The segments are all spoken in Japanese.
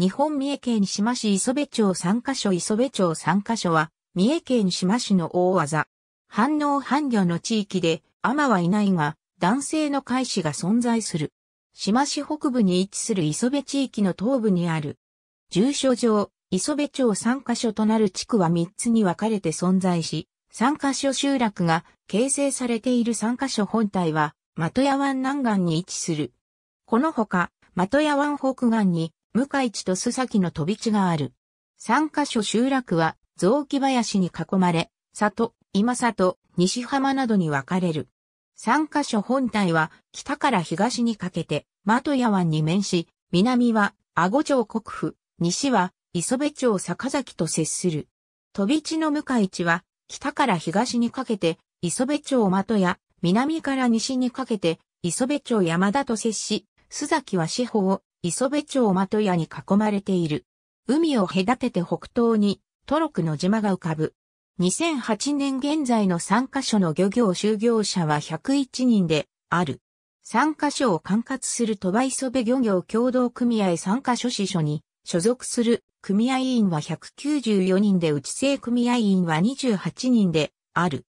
日本三重県島市磯部町3カ所磯部町3カ所は、三重県島市の大技。反応反魚の地域で、天はいないが、男性の海士が存在する。島市北部に位置する磯部地域の東部にある。住所上、磯部町3カ所となる地区は3つに分かれて存在し、3カ所集落が形成されている3カ所本体は、的屋湾南岸に位置する。このほか、的屋湾北岸に向市と須崎の飛び地がある。三箇所集落は雑木林に囲まれ、里、今里、西浜などに分かれる。三箇所本体は北から東にかけて、的屋湾に面し、南は阿護町国府、西は磯部町坂崎と接する。飛び地の向市は北から東にかけて、磯部町的屋、南から西にかけて、磯部町山田と接し、須崎は四方、磯部町的屋に囲まれている。海を隔てて北東にトロクの島が浮かぶ。2008年現在の3カ所の漁業就業者は101人である。3カ所を管轄する鳥羽磯部漁業協同組合3カ所支所に所属する組合員は194人で内製組合員は28人である。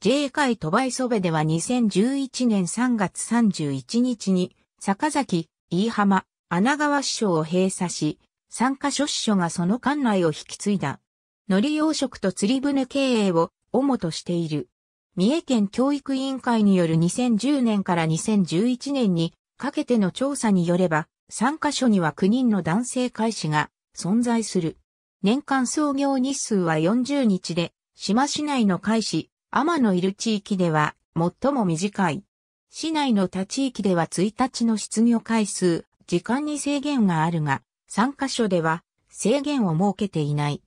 J 会鳥羽磯部では2011年3月31日に坂崎、飯浜、穴川支所を閉鎖し、参加所支所がその管内を引き継いだ。海苔養殖と釣り船経営を主としている。三重県教育委員会による2010年から2011年にかけての調査によれば、参加所には9人の男性会士が存在する。年間創業日数は40日で、島市内の会士、天のいる地域では最も短い。市内の他地域では1日の失業回数、時間に制限があるが、三箇所では制限を設けていない。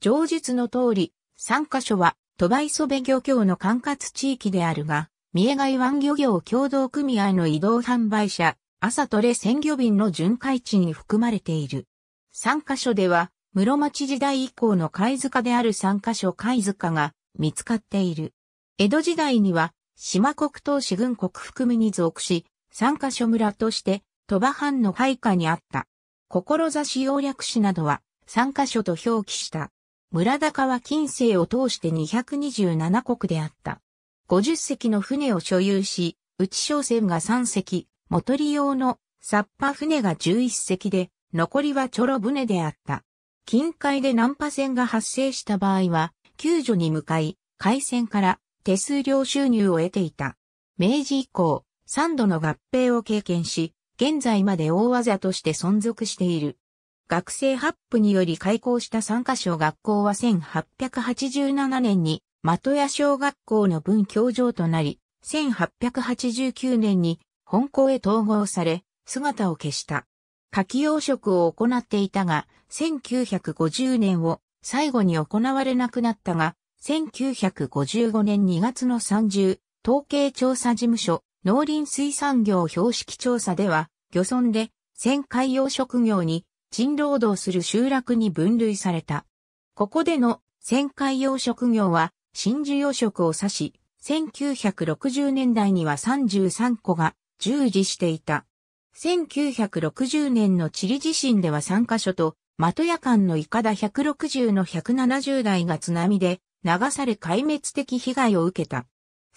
上述の通り、三箇所は、鳥羽磯部漁協の管轄地域であるが、三重外湾漁業協同組合の移動販売車、朝トレ鮮魚便の巡回地に含まれている。三箇所では、室町時代以降の貝塚である三箇所貝塚が見つかっている。江戸時代には、島国東市軍国含みに属し、三箇所村として鳥羽藩の配下にあった。志要略史などは3箇所と表記した。村高は近世を通して227国であった。50隻の船を所有し、内商船が3隻、元利用のサッパ船が11隻で、残りはチョロ船であった。近海で難破船が発生した場合は、救助に向かい、海戦から手数料収入を得ていた。明治以降、3度の合併を経験し、現在まで大技として存続している。学生ハップにより開校した参加所学校は1887年に的屋小学校の分教場となり、1889年に本校へ統合され、姿を消した。夏季養殖を行っていたが、1950年を最後に行われなくなったが、1955年2月の30、統計調査事務所、農林水産業標識調査では、漁村で先海洋職業に人労働する集落に分類された。ここでの先海洋職業は新需要殖を指し、1960年代には33個が従事していた。1960年のチリ地震では3カ所と、的夜間のイカダ160の170台が津波で流され壊滅的被害を受けた。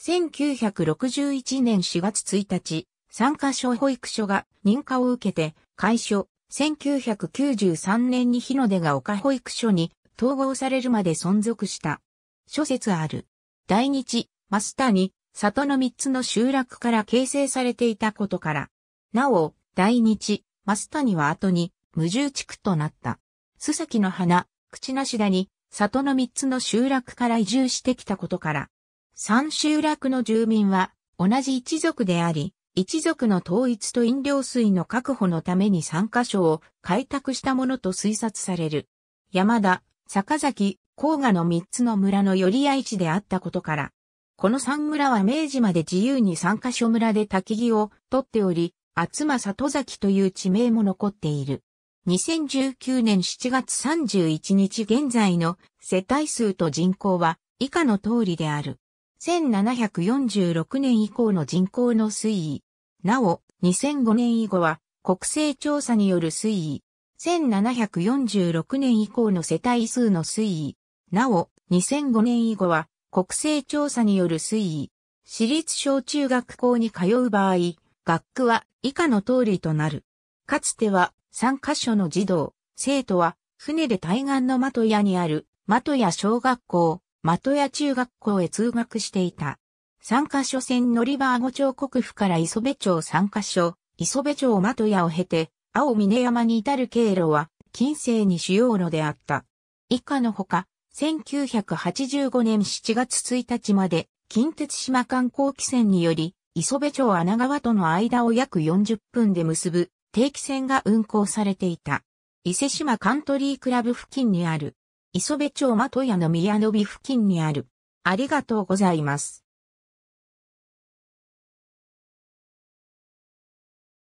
1961年4月1日、参加所保育所が認可を受けて、開所、1993年に日の出が丘保育所に統合されるまで存続した。諸説ある。大日、増に、里の3つの集落から形成されていたことから。なお、大日、増には後に、無重地区となった。須崎の花、口なしだに、里の3つの集落から移住してきたことから、三集落の住民は同じ一族であり、一族の統一と飲料水の確保のために三箇所を開拓したものと推察される。山田、坂崎、甲賀の三つの村の寄り合い地であったことから、この三村は明治まで自由に三箇所村で焚き木を取っており、厚間里崎という地名も残っている。2019年7月31日現在の世帯数と人口は以下の通りである。1746年以降の人口の推移。なお、2005年以後は国勢調査による推移。1746年以降の世帯数の推移。なお、2005年以後は国勢調査による推移。私立小中学校に通う場合、学区は以下の通りとなる。かつては3カ所の児童、生徒は船で対岸の的屋にある、的屋小学校、的屋中学校へ通学していた。三カ所線乗り場阿五町国府から磯部町三カ所、磯部町的屋を経て、青峰山に至る経路は、近世に主要路であった。以下のほか、1985年7月1日まで、近鉄島観光汽船により、磯部町穴川との間を約40分で結ぶ定期船が運行されていた。伊勢島カントリークラブ付近にある磯部町的屋の宮美付近にある。ありがとうございます。